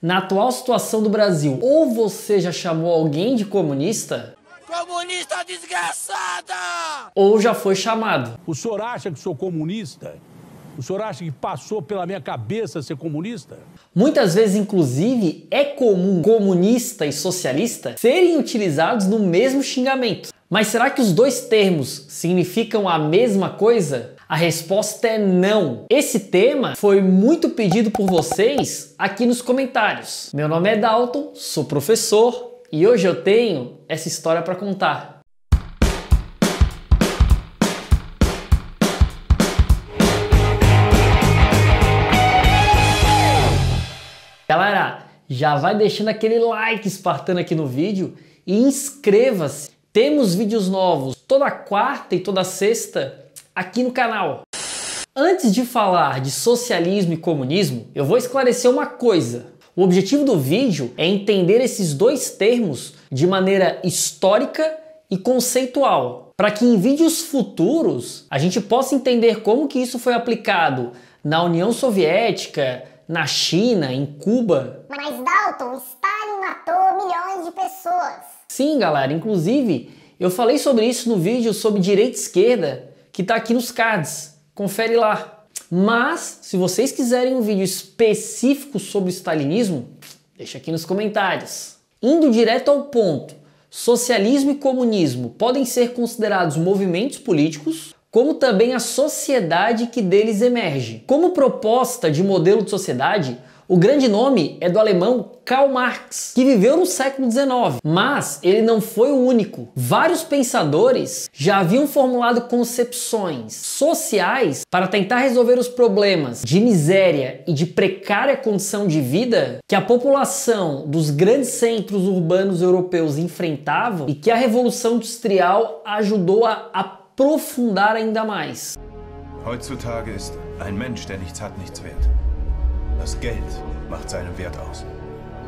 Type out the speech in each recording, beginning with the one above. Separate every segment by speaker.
Speaker 1: Na atual situação do Brasil, ou você já chamou alguém de comunista? Comunista desgraçada! Ou já foi chamado. O senhor acha que sou comunista? O senhor acha que passou pela minha cabeça ser comunista? Muitas vezes, inclusive, é comum comunista e socialista serem utilizados no mesmo xingamento. Mas será que os dois termos significam a mesma coisa? A resposta é não. Esse tema foi muito pedido por vocês aqui nos comentários. Meu nome é Dalton, sou professor e hoje eu tenho essa história para contar. Galera, já vai deixando aquele like espartano aqui no vídeo e inscreva-se. Temos vídeos novos toda quarta e toda sexta aqui no canal. Antes de falar de socialismo e comunismo, eu vou esclarecer uma coisa. O objetivo do vídeo é entender esses dois termos de maneira histórica e conceitual, para que em vídeos futuros a gente possa entender como que isso foi aplicado na União Soviética, na China, em Cuba. Mas Dalton, Stalin matou milhões de pessoas. Sim, galera, inclusive eu falei sobre isso no vídeo sobre direita e esquerda que está aqui nos cards. Confere lá. Mas, se vocês quiserem um vídeo específico sobre o stalinismo, deixa aqui nos comentários. Indo direto ao ponto, socialismo e comunismo podem ser considerados movimentos políticos, como também a sociedade que deles emerge. Como proposta de modelo de sociedade, o grande nome é do alemão Karl Marx, que viveu no século XIX, mas ele não foi o único. Vários pensadores já haviam formulado concepções sociais para tentar resolver os problemas de miséria e de precária condição de vida que a população dos grandes centros urbanos europeus enfrentava e que a Revolução Industrial ajudou a aprofundar ainda mais. Heutzutage ist ein Mensch, der nichts hat, nichts wert. Das Geld macht seinen Wert aus.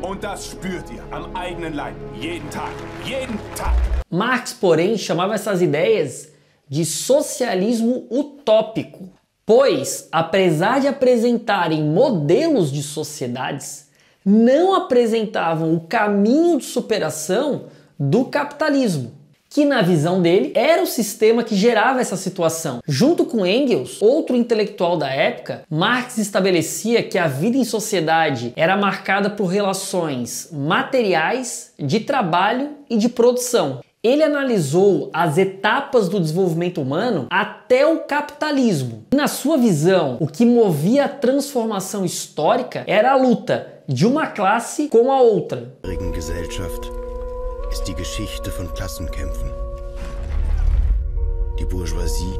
Speaker 1: Und das spürt ihr am eigenen Leib, jeden Tag, jeden Tag. Marx, porém, chamava essas ideias de socialismo utópico, pois, apesar de apresentarem modelos de sociedades, não apresentavam o caminho de superação do capitalismo que na visão dele era o sistema que gerava essa situação. Junto com Engels, outro intelectual da época, Marx estabelecia que a vida em sociedade era marcada por relações materiais, de trabalho e de produção. Ele analisou as etapas do desenvolvimento humano até o capitalismo. na sua visão, o que movia a transformação histórica era a luta de uma classe com a outra ist die Geschichte von Klassenkämpfen. Die Bourgeoisie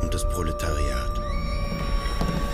Speaker 1: und das Proletariat.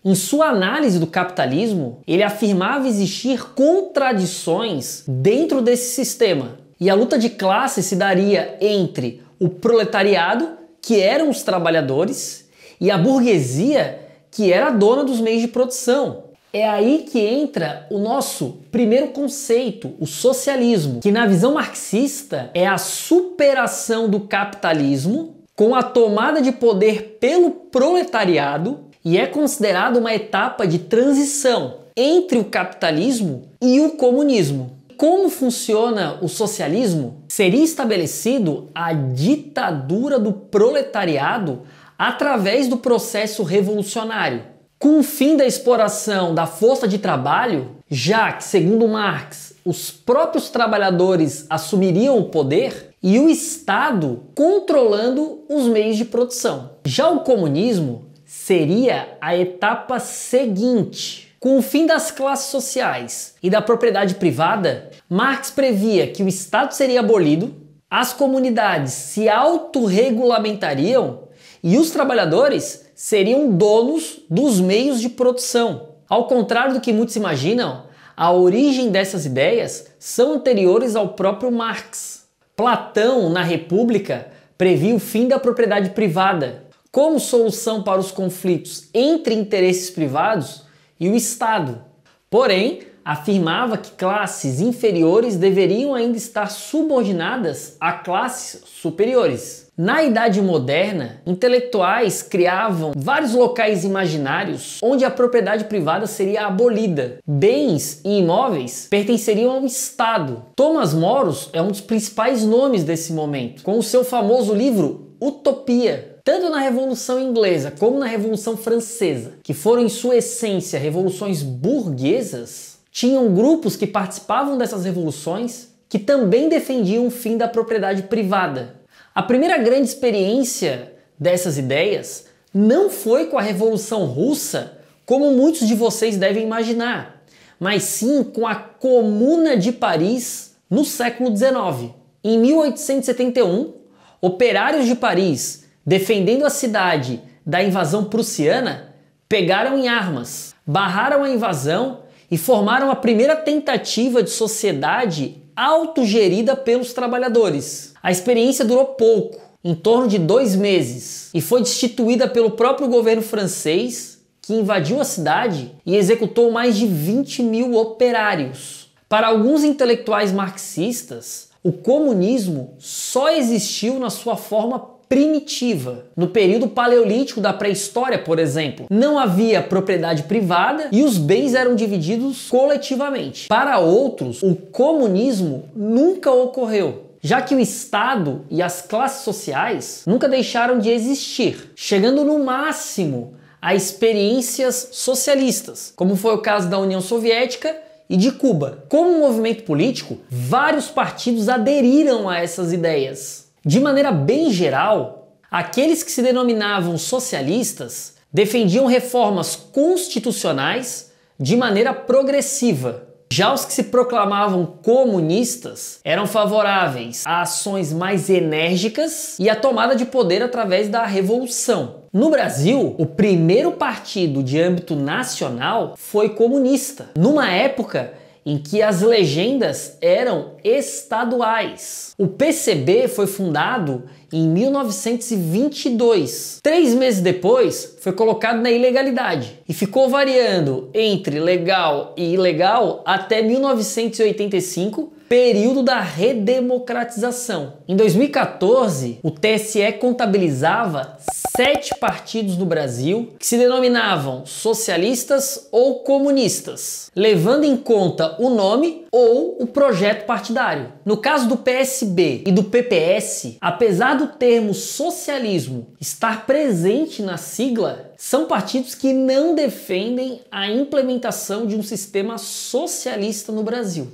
Speaker 1: Em sua análise do capitalismo, ele afirmava existir contradições dentro desse sistema. E a luta de classe se daria entre o proletariado, que eram os trabalhadores, e a burguesia, que era a dona dos meios de produção. É aí que entra o nosso primeiro conceito, o socialismo, que na visão marxista é a superação do capitalismo com a tomada de poder pelo proletariado e é considerado uma etapa de transição entre o capitalismo e o comunismo. Como funciona o socialismo? Seria estabelecido a ditadura do proletariado através do processo revolucionário. Com o fim da exploração da força de trabalho, já que, segundo Marx, os próprios trabalhadores assumiriam o poder e o Estado controlando os meios de produção. Já o comunismo seria a etapa seguinte. Com o fim das classes sociais e da propriedade privada, Marx previa que o Estado seria abolido, as comunidades se autorregulamentariam e os trabalhadores seriam donos dos meios de produção. Ao contrário do que muitos imaginam, a origem dessas ideias são anteriores ao próprio Marx. Platão, na República, previu o fim da propriedade privada como solução para os conflitos entre interesses privados e o Estado. Porém, afirmava que classes inferiores deveriam ainda estar subordinadas a classes superiores. Na Idade Moderna, intelectuais criavam vários locais imaginários onde a propriedade privada seria abolida. Bens e imóveis pertenceriam ao Estado. Thomas Moros é um dos principais nomes desse momento, com o seu famoso livro Utopia, tanto na Revolução Inglesa como na Revolução Francesa, que foram em sua essência revoluções burguesas, tinham grupos que participavam dessas revoluções que também defendiam o fim da propriedade privada. A primeira grande experiência dessas ideias não foi com a Revolução Russa, como muitos de vocês devem imaginar, mas sim com a Comuna de Paris no século XIX. Em 1871, operários de Paris, defendendo a cidade da invasão prussiana, pegaram em armas, barraram a invasão e formaram a primeira tentativa de sociedade autogerida pelos trabalhadores. A experiência durou pouco, em torno de dois meses, e foi destituída pelo próprio governo francês, que invadiu a cidade e executou mais de 20 mil operários. Para alguns intelectuais marxistas, o comunismo só existiu na sua forma primitiva. No período paleolítico da pré-história, por exemplo, não havia propriedade privada e os bens eram divididos coletivamente. Para outros, o comunismo nunca ocorreu já que o Estado e as classes sociais nunca deixaram de existir, chegando no máximo a experiências socialistas, como foi o caso da União Soviética e de Cuba. Como um movimento político, vários partidos aderiram a essas ideias. De maneira bem geral, aqueles que se denominavam socialistas defendiam reformas constitucionais de maneira progressiva. Já os que se proclamavam comunistas eram favoráveis a ações mais enérgicas e à tomada de poder através da revolução. No Brasil, o primeiro partido de âmbito nacional foi comunista, numa época em que as legendas eram estaduais. O PCB foi fundado em 1922. Três meses depois, foi colocado na ilegalidade e ficou variando entre legal e ilegal até 1985, período da redemocratização. Em 2014, o TSE contabilizava sete partidos do Brasil que se denominavam socialistas ou comunistas, levando em conta o nome ou o projeto partidário. No caso do PSB e do PPS, apesar do termo socialismo estar presente na sigla, são partidos que não defendem a implementação de um sistema socialista no Brasil.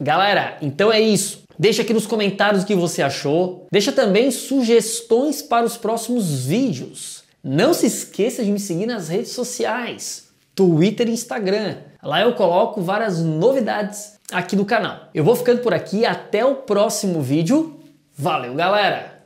Speaker 1: Galera, então é isso. Deixa aqui nos comentários o que você achou. Deixa também sugestões para os próximos vídeos. Não se esqueça de me seguir nas redes sociais, Twitter e Instagram. Lá eu coloco várias novidades aqui do canal. Eu vou ficando por aqui, até o próximo vídeo. Valeu, galera!